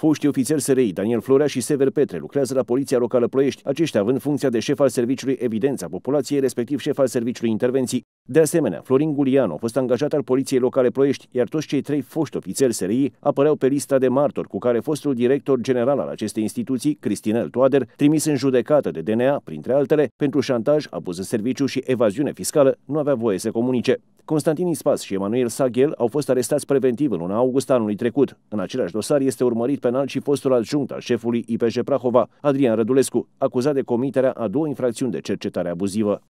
Foștii ofițeri SRI, Daniel Florea și Sever Petre, lucrează la Poliția Locală Ploiești, aceștia având funcția de șef al Serviciului Evidența Populației, respectiv șef al Serviciului Intervenții. De asemenea, Florin Gulianu a fost angajat al Poliției Locale Ploiești, iar toți cei trei foști ofițeri SRI apăreau pe lista de martori cu care fostul director general al acestei instituții, Cristinel Toader, trimis în judecată de DNA, printre altele, pentru șantaj, abuz în serviciu și evaziune fiscală, nu avea voie să comunice. Constantin Ispas și Emanuel Saghel au fost arestați preventiv în luna august anului trecut. În același dosar este urmărit penal și fostul adjunct al șefului IPJ Prahova, Adrian Rădulescu, acuzat de comiterea a două infracțiuni de cercetare abuzivă.